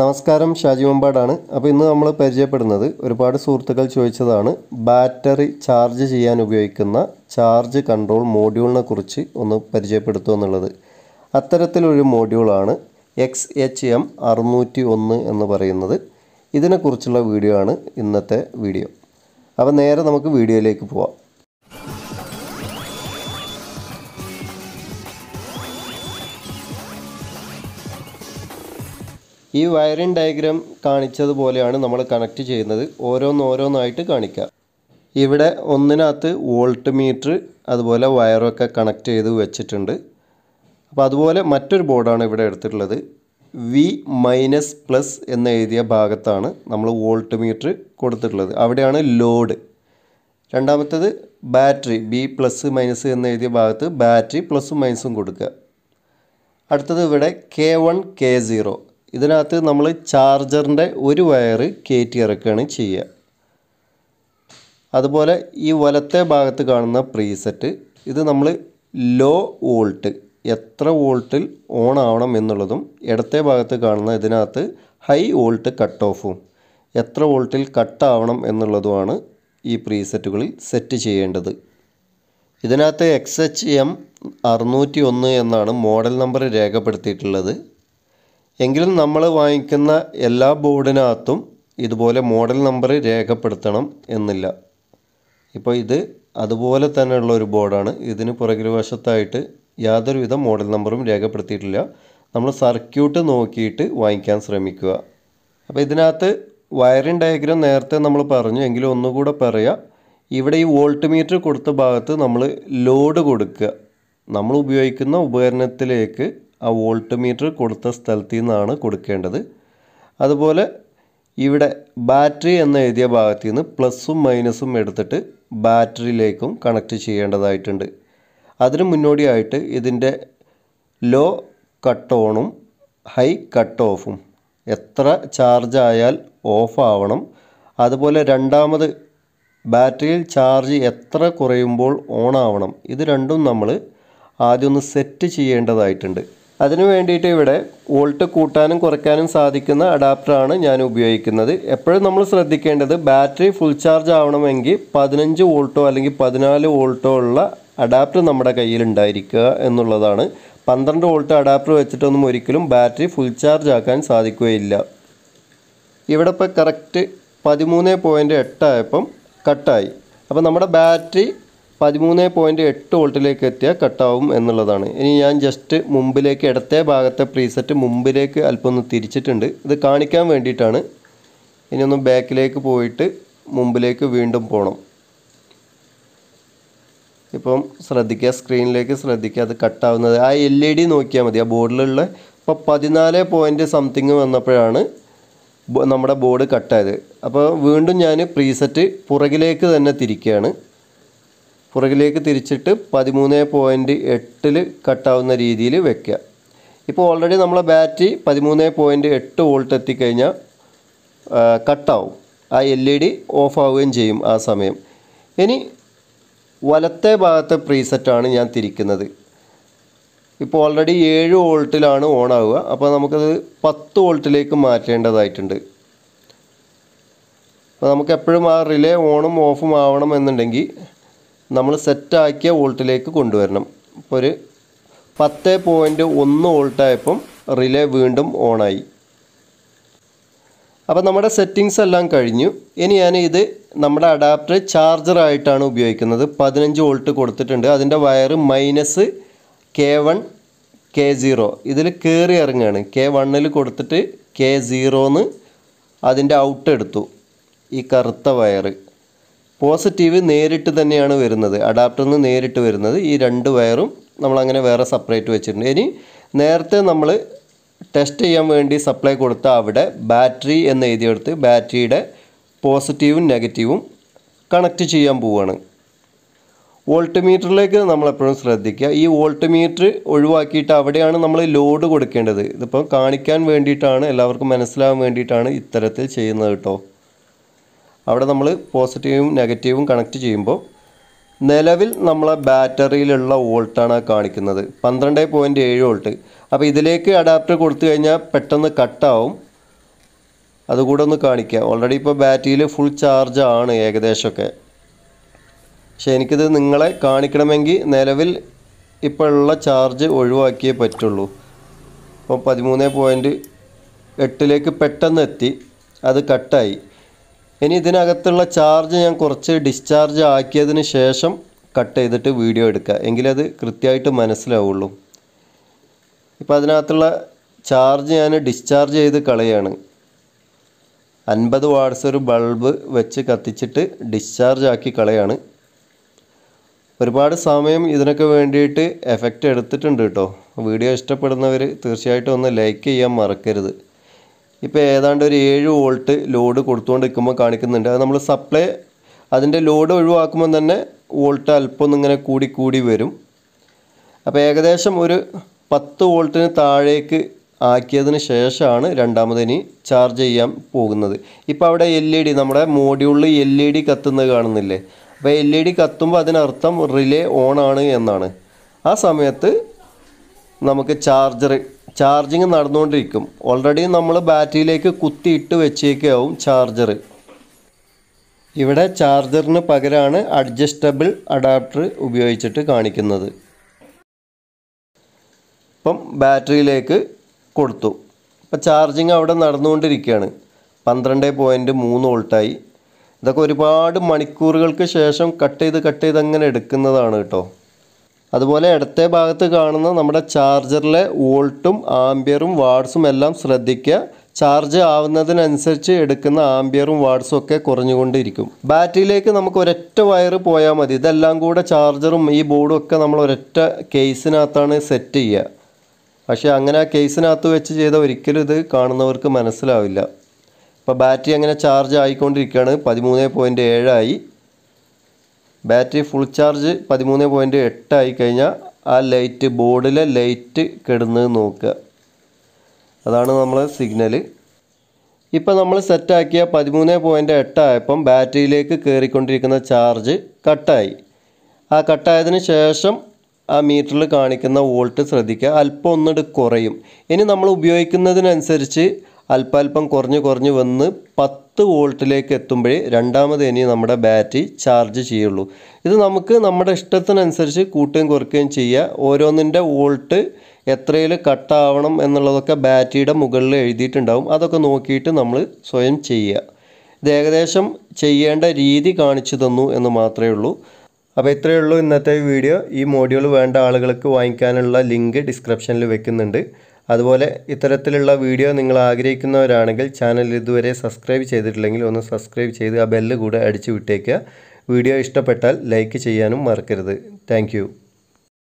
നമസ്കാരം ഷാജി മമ്പാടാണ് അപ്പോൾ ഇന്ന് നമ്മൾ പരിചയപ്പെടുന്നത് ഒരുപാട് സുഹൃത്തുക്കൾ ചോദിച്ചതാണ് ബാറ്ററി ചാർജ് ചെയ്യാൻ ഉപയോഗിക്കുന്ന ചാർജ് കൺട്രോൾ മോഡ്യൂളിനെ കുറിച്ച് ഒന്ന് പരിചയപ്പെടുത്തുക എന്നുള്ളത് അത്തരത്തിലൊരു മോഡ്യൂളാണ് എക്സ് എച്ച് എം അറുന്നൂറ്റി ഒന്ന് എന്ന് പറയുന്നത് ഇതിനെക്കുറിച്ചുള്ള വീഡിയോ ആണ് ഇന്നത്തെ വീഡിയോ അപ്പോൾ നേരെ നമുക്ക് വീഡിയോയിലേക്ക് പോവാം ഈ വയറിംഗ് ഡയഗ്രാം കാണിച്ചതുപോലെയാണ് നമ്മൾ കണക്ട് ചെയ്യുന്നത് ഓരോന്നോരോന്നായിട്ട് കാണിക്കുക ഇവിടെ ഒന്നിനകത്ത് വോൾട്ട് മീറ്റർ അതുപോലെ വയറൊക്കെ കണക്ട് ചെയ്ത് വെച്ചിട്ടുണ്ട് അപ്പോൾ അതുപോലെ മറ്റൊരു ബോർഡാണ് ഇവിടെ എടുത്തിട്ടുള്ളത് വി മൈനസ് പ്ലസ് എന്ന് എഴുതിയ ഭാഗത്താണ് നമ്മൾ വോൾട്ട് മീറ്റർ കൊടുത്തിട്ടുള്ളത് അവിടെയാണ് ലോഡ് രണ്ടാമത്തേത് ബാറ്ററി ബി പ്ലസ് മൈനസ് എന്ന് എഴുതിയ ഭാഗത്ത് ബാറ്ററി പ്ലസും മൈനസും കൊടുക്കുക അടുത്തത് ഇവിടെ കെ വൺ കെ സീറോ ഇതിനകത്ത് നമ്മൾ ചാർജറിൻ്റെ ഒരു വയർ കയറ്റി ഇറക്കുകയാണ് ചെയ്യുക അതുപോലെ ഈ വലത്തെ ഭാഗത്ത് കാണുന്ന പ്രീസെറ്റ് ഇത് നമ്മൾ ലോ വോൾട്ട് എത്ര വോൾട്ടിൽ ഓൺ ആവണം എന്നുള്ളതും ഇടത്തെ ഭാഗത്ത് കാണുന്ന ഇതിനകത്ത് ഹൈ വോൾട്ട് കട്ട് ഓഫും എത്ര വോൾട്ടിൽ കട്ട് ആവണം എന്നുള്ളതുമാണ് ഈ പ്രീസെറ്റുകളിൽ സെറ്റ് ചെയ്യേണ്ടത് ഇതിനകത്ത് എക്സ് എച്ച് എം അറുന്നൂറ്റി ഒന്ന് എന്നാണ് മോഡൽ നമ്പർ രേഖപ്പെടുത്തിയിട്ടുള്ളത് എങ്കിലും നമ്മൾ വാങ്ങിക്കുന്ന എല്ലാ ബോർഡിനകത്തും ഇതുപോലെ മോഡൽ നമ്പർ രേഖപ്പെടുത്തണം എന്നില്ല ഇപ്പോൾ ഇത് അതുപോലെ തന്നെയുള്ള ഒരു ബോർഡാണ് ഇതിന് പുറകിൽ വശത്തായിട്ട് യാതൊരുവിധ മോഡൽ നമ്പറും രേഖപ്പെടുത്തിയിട്ടില്ല നമ്മൾ സർക്യൂട്ട് നോക്കിയിട്ട് വാങ്ങിക്കാൻ ശ്രമിക്കുക അപ്പോൾ ഇതിനകത്ത് വയറിംഗ് ഡയഗ്രാം നേരത്തെ നമ്മൾ പറഞ്ഞു എങ്കിലും ഒന്നുകൂടെ പറയുക ഇവിടെ ഈ വോൾട്ട് മീറ്റർ കൊടുത്ത ഭാഗത്ത് നമ്മൾ ലോഡ് കൊടുക്കുക നമ്മൾ ഉപയോഗിക്കുന്ന ഉപകരണത്തിലേക്ക് ആ വോൾട്ട് മീറ്റർ കൊടുത്ത സ്ഥലത്തു നിന്നാണ് കൊടുക്കേണ്ടത് അതുപോലെ ഇവിടെ ബാറ്ററി എന്ന് എഴുതിയ ഭാഗത്ത് നിന്ന് പ്ലസും മൈനസും എടുത്തിട്ട് ബാറ്ററിയിലേക്കും കണക്ട് ചെയ്യേണ്ടതായിട്ടുണ്ട് അതിന് മുന്നോടിയായിട്ട് ഇതിൻ്റെ ലോ കട്ട് ഓണും ഹൈ കട്ട് ഓഫും എത്ര ചാർജ് ആയാൽ ഓഫ് ആവണം അതുപോലെ രണ്ടാമത് ബാറ്ററിയിൽ ചാർജ് എത്ര കുറയുമ്പോൾ ഓൺ ആവണം ഇത് രണ്ടും നമ്മൾ ആദ്യം ഒന്ന് സെറ്റ് ചെയ്യേണ്ടതായിട്ടുണ്ട് അതിനു വേണ്ടിയിട്ട് ഇവിടെ വോൾട്ട് കൂട്ടാനും കുറയ്ക്കാനും സാധിക്കുന്ന അഡാപ്റ്ററാണ് ഞാൻ ഉപയോഗിക്കുന്നത് എപ്പോഴും നമ്മൾ ശ്രദ്ധിക്കേണ്ടത് ബാറ്ററി ഫുൾ ചാർജ് ആവണമെങ്കിൽ പതിനഞ്ച് വോൾട്ടോ അല്ലെങ്കിൽ പതിനാല് വോൾട്ടോ ഉള്ള അഡാപ്റ്റർ നമ്മുടെ കയ്യിൽ ഉണ്ടായിരിക്കുക എന്നുള്ളതാണ് പന്ത്രണ്ട് വോൾട്ട് അഡാപ്റ്റർ വെച്ചിട്ടൊന്നും ഒരിക്കലും ബാറ്ററി ഫുൾ ചാർജ് ആക്കാൻ സാധിക്കുകയില്ല ഇവിടെ ഇപ്പോൾ കറക്റ്റ് പതിമൂന്ന് പോയിൻറ്റ് എട്ടായപ്പം കട്ടായി അപ്പോൾ നമ്മുടെ ബാറ്ററി പതിമൂന്ന് പോയിൻറ്റ് എട്ട് വോൾട്ടിലേക്ക് എത്തിയാൽ കട്ടാവും എന്നുള്ളതാണ് ഇനി ഞാൻ ജസ്റ്റ് മുമ്പിലേക്ക് ഇടത്തെ ഭാഗത്തെ പ്രീസെറ്റ് മുമ്പിലേക്ക് അല്പം ഒന്ന് തിരിച്ചിട്ടുണ്ട് ഇത് കാണിക്കാൻ വേണ്ടിയിട്ടാണ് ഇനി ഒന്ന് ബാക്കിലേക്ക് പോയിട്ട് മുമ്പിലേക്ക് വീണ്ടും പോകണം ഇപ്പം ശ്രദ്ധിക്കുക സ്ക്രീനിലേക്ക് ശ്രദ്ധിക്കുക അത് കട്ടാവുന്നത് ആ എൽ ഇ ഡി നോക്കിയാൽ മതി ആ ബോർഡിലുള്ള ഇപ്പോൾ പതിനാല് പോയിൻ്റ് സംതിങ് വന്നപ്പോഴാണ് നമ്മുടെ ബോർഡ് കട്ടായത് അപ്പോൾ വീണ്ടും ഞാൻ പ്രീസെറ്റ് പുറകിലേക്ക് തന്നെ തിരിക്കുകയാണ് പുറകിലേക്ക് തിരിച്ചിട്ട് പതിമൂന്ന് പോയിൻറ്റ് എട്ടിൽ കട്ടാവുന്ന രീതിയിൽ വെക്കുക ഇപ്പോൾ ഓൾറെഡി നമ്മളെ ബാറ്ററി പതിമൂന്ന് പോയിൻറ്റ് എട്ട് വോൾട്ട് എത്തിക്കഴിഞ്ഞാൽ കട്ടാവും ആ എൽ ഇ ഡി ഓഫ് ആവുകയും ചെയ്യും ആ സമയം ഇനി വലത്തെ ഭാഗത്തെ പ്രീസെറ്റാണ് ഞാൻ തിരിക്കുന്നത് ഇപ്പോൾ ഓൾറെഡി ഏഴ് വോൾട്ടിലാണ് ഓൺ ആവുക അപ്പോൾ നമുക്കത് പത്ത് വോൾട്ടിലേക്ക് മാറ്റേണ്ടതായിട്ടുണ്ട് അപ്പോൾ നമുക്ക് എപ്പോഴും ആ റിലേ ഓണും ഓഫും ആവണം എന്നുണ്ടെങ്കിൽ നമ്മൾ സെറ്റാക്കിയ വോൾട്ടിലേക്ക് കൊണ്ടുവരണം ഇപ്പോൾ ഒരു പത്ത് പോയിൻറ്റ് ഒന്ന് വോൾട്ടായപ്പം റിലേ വീണ്ടും ഓണായി അപ്പോൾ നമ്മുടെ സെറ്റിങ്സ് എല്ലാം കഴിഞ്ഞു ഇനി ഞാൻ ഇത് നമ്മുടെ അഡാപ്റ്റർ ചാർജറായിട്ടാണ് ഉപയോഗിക്കുന്നത് പതിനഞ്ച് വോൾട്ട് കൊടുത്തിട്ടുണ്ട് അതിൻ്റെ wire minus K one K zero ഇതിൽ കയറി ഇറങ്ങുകയാണ് കെ വണ്ണിൽ കൊടുത്തിട്ട് കെ സീറോന്ന് അതിൻ്റെ ഔട്ട് എടുത്തു ഈ കറുത്ത വയറ് പോസിറ്റീവ് നേരിട്ട് തന്നെയാണ് വരുന്നത് അഡാപ്റ്റർ നിന്ന് നേരിട്ട് വരുന്നത് ഈ രണ്ട് വയറും നമ്മളങ്ങനെ വേറെ സെപ്പറേറ്റ് വെച്ചിട്ടുണ്ട് ഇനി നേരത്തെ നമ്മൾ ടെസ്റ്റ് ചെയ്യാൻ വേണ്ടി സപ്ലൈ കൊടുത്ത അവിടെ ബാറ്ററി എന്ന് എഴുതിയെടുത്ത് ബാറ്ററിയുടെ പോസിറ്റീവും നെഗറ്റീവും കണക്റ്റ് ചെയ്യാൻ പോവുകയാണ് വോൾട്ട് മീറ്ററിലേക്ക് നമ്മളെപ്പോഴും ശ്രദ്ധിക്കുക ഈ വോൾട്ട് മീറ്റർ ഒഴിവാക്കിയിട്ട് അവിടെയാണ് നമ്മൾ ലോഡ് കൊടുക്കേണ്ടത് ഇതിപ്പോൾ കാണിക്കാൻ വേണ്ടിയിട്ടാണ് എല്ലാവർക്കും മനസ്സിലാകാൻ വേണ്ടിയിട്ടാണ് ഇത്തരത്തിൽ ചെയ്യുന്നത് കേട്ടോ അവിടെ നമ്മൾ പോസിറ്റീവും നെഗറ്റീവും കണക്ട് ചെയ്യുമ്പോൾ നിലവിൽ നമ്മളെ ബാറ്ററിയിലുള്ള വോൾട്ടാണ് കാണിക്കുന്നത് പന്ത്രണ്ട് പോയിൻറ്റ് ഏഴ് വോൾട്ട് അപ്പോൾ ഇതിലേക്ക് അഡാപ്റ്റർ കൊടുത്തു കഴിഞ്ഞാൽ പെട്ടെന്ന് കട്ടാവും അതുകൂടെ ഒന്ന് കാണിക്കുക ഓൾറെഡി ഇപ്പോൾ ബാറ്ററിയിൽ ഫുൾ ചാർജ് ആണ് ഏകദേശമൊക്കെ പക്ഷേ എനിക്കിത് നിങ്ങളെ കാണിക്കണമെങ്കിൽ നിലവിൽ ഇപ്പോഴുള്ള ചാർജ് ഒഴിവാക്കിയേ പറ്റുള്ളൂ അപ്പോൾ പതിമൂന്ന് പോയിൻറ്റ് എട്ടിലേക്ക് പെട്ടെന്ന് എത്തി അത് കട്ടായി ഇനി ഇതിനകത്തുള്ള ചാർജ് ഞാൻ കുറച്ച് ഡിസ്ചാർജ് ആക്കിയതിന് ശേഷം കട്ട് ചെയ്തിട്ട് വീഡിയോ എടുക്കുക എങ്കിലത് കൃത്യമായിട്ട് മനസ്സിലാവുള്ളൂ ഇപ്പം അതിനകത്തുള്ള ചാർജ് ഞാൻ ഡിസ്ചാർജ് ചെയ്ത് കളയാണ് അൻപത് വാട്സ് ഒരു ബൾബ് വെച്ച് കത്തിച്ചിട്ട് ഡിസ്ചാർജ് ആക്കി കളയാണ് ഒരുപാട് സമയം ഇതിനൊക്കെ വേണ്ടിയിട്ട് എഫക്റ്റ് എടുത്തിട്ടുണ്ട് കേട്ടോ വീഡിയോ ഇഷ്ടപ്പെടുന്നവർ തീർച്ചയായിട്ടും ഒന്ന് ലൈക്ക് ചെയ്യാൻ മറക്കരുത് ഇപ്പോൾ ഏതാണ്ട് ഒരു ഏഴ് വോൾട്ട് ലോഡ് കൊടുത്തുകൊണ്ട് നിൽക്കുമ്പോൾ കാണിക്കുന്നുണ്ട് അത് നമ്മൾ സപ്ലൈ അതിൻ്റെ ലോഡ് ഒഴിവാക്കുമ്പോൾ തന്നെ വോൾട്ട് അല്പം ഇങ്ങനെ കൂടി കൂടി വരും അപ്പോൾ ഏകദേശം ഒരു പത്ത് വോൾട്ടിന് താഴേക്ക് ആക്കിയതിന് ശേഷമാണ് ഇനി ചാർജ് ചെയ്യാൻ പോകുന്നത് ഇപ്പോൾ അവിടെ എൽ ഇ ഡി നമ്മുടെ മോഡ്യൂളിൽ എൽ ഇ ഡി കത്തുന്നത് കാണുന്നില്ലേ അപ്പോൾ എൽ ഇ e ഡി കത്തുമ്പോൾ അതിനർത്ഥം റിലേ ഓൺ ആണ് എന്നാണ് ആ സമയത്ത് നമുക്ക് ചാർജർ ചാർജിങ് നടന്നുകൊണ്ടിരിക്കും ഓൾറെഡി നമ്മൾ ബാറ്ററിയിലേക്ക് കുത്തിയിട്ട് വെച്ചേക്കാവും ചാർജർ ഇവിടെ ചാർജറിന് പകരമാണ് അഡ്ജസ്റ്റബിൾ അഡാപ്റ്റർ ഉപയോഗിച്ചിട്ട് കാണിക്കുന്നത് ഇപ്പം ബാറ്ററിയിലേക്ക് കൊടുത്തു ഇപ്പം ചാർജിങ് അവിടെ നടന്നുകൊണ്ടിരിക്കുകയാണ് പന്ത്രണ്ട് പോയിൻറ്റ് മൂന്ന് വോൾട്ടായി ഇതൊക്കെ ഒരുപാട് മണിക്കൂറുകൾക്ക് ശേഷം കട്ട് ചെയ്ത് കട്ട് ചെയ്ത് അങ്ങനെ എടുക്കുന്നതാണ് കേട്ടോ അതുപോലെ ഇടത്തെ ഭാഗത്ത് കാണുന്ന നമ്മുടെ ചാർജറിലെ വോൾട്ടും ആംബിയറും വാട്സും എല്ലാം ശ്രദ്ധിക്കുക ചാർജ് ആവുന്നതിനനുസരിച്ച് എടുക്കുന്ന ആംബിയറും വാട്സും ഒക്കെ കുറഞ്ഞുകൊണ്ടിരിക്കും ബാറ്ററിയിലേക്ക് നമുക്ക് ഒരൊറ്റ വയർ പോയാൽ മതി ഇതെല്ലാം കൂടെ ചാർജറും ഈ ബോർഡും ഒക്കെ നമ്മൾ ഒരൊറ്റ കേസിനകത്താണ് സെറ്റ് ചെയ്യുക പക്ഷേ അങ്ങനെ ആ കേസിനകത്ത് വെച്ച് ചെയ്ത ഒരിക്കലും ഇത് കാണുന്നവർക്ക് മനസ്സിലാവില്ല ഇപ്പോൾ ബാറ്ററി അങ്ങനെ ചാർജ് ആയിക്കൊണ്ടിരിക്കുകയാണ് പതിമൂന്ന് പോയിൻറ്റ് ഏഴായി ബാറ്ററി ഫുൾ ചാർജ് പതിമൂന്ന് പോയിൻറ്റ് എട്ട് ആയിക്കഴിഞ്ഞാൽ ആ ലൈറ്റ് ബോർഡിലെ ലൈറ്റ് കെടുന്നത് നോക്കുക അതാണ് നമ്മൾ സിഗ്നൽ ഇപ്പം നമ്മൾ സെറ്റാക്കിയ പതിമൂന്ന് പോയിൻറ്റ് എട്ടായപ്പം ബാറ്ററിയിലേക്ക് കയറിക്കൊണ്ടിരിക്കുന്ന ചാർജ് കട്ടായി ആ കട്ടായതിന് ശേഷം ആ മീറ്ററിൽ കാണിക്കുന്ന വോൾട്ട് ശ്രദ്ധിക്കുക അല്പം ഒന്നിട്ട് കുറയും ഇനി നമ്മൾ ഉപയോഗിക്കുന്നതിനനുസരിച്ച് അല്പാൽപ്പം കുറഞ്ഞ് കുറഞ്ഞ് വന്ന് പത്ത് പത്ത് വോൾട്ടിലേക്ക് എത്തുമ്പോഴേ രണ്ടാമത് ഇനി നമ്മുടെ ബാറ്ററി ചാർജ് ചെയ്യുള്ളൂ ഇത് നമുക്ക് നമ്മുടെ ഇഷ്ടത്തിനനുസരിച്ച് കൂട്ടുകയും കുറയ്ക്കുകയും ചെയ്യുക ഓരോന്നിൻ്റെ വോൾട്ട് എത്രയിൽ കട്ടാവണം എന്നുള്ളതൊക്കെ ബാറ്ററിയുടെ മുകളിൽ എഴുതിയിട്ടുണ്ടാവും അതൊക്കെ നോക്കിയിട്ട് നമ്മൾ സ്വയം ചെയ്യുക ഇത് ഏകദേശം ചെയ്യേണ്ട രീതി കാണിച്ചു തന്നു എന്ന് മാത്രമേ ഉള്ളൂ അപ്പോൾ ഇത്രയേ ഉള്ളൂ ഇന്നത്തെ വീഡിയോ ഈ മോഡ്യൂൾ വേണ്ട ആളുകൾക്ക് വാങ്ങിക്കാനുള്ള ലിങ്ക് ഡിസ്ക്രിപ്ഷനിൽ വെക്കുന്നുണ്ട് അതുപോലെ ഇത്തരത്തിലുള്ള വീഡിയോ നിങ്ങൾ ആഗ്രഹിക്കുന്നവരാണെങ്കിൽ ചാനൽ ഇതുവരെ സബ്സ്ക്രൈബ് ചെയ്തിട്ടില്ലെങ്കിൽ ഒന്ന് സബ്സ്ക്രൈബ് ചെയ്ത് ആ ബെല്ല് കൂടെ അടിച്ചു വിട്ടേക്കുക വീഡിയോ ഇഷ്ടപ്പെട്ടാൽ ലൈക്ക് ചെയ്യാനും മറക്കരുത് താങ്ക്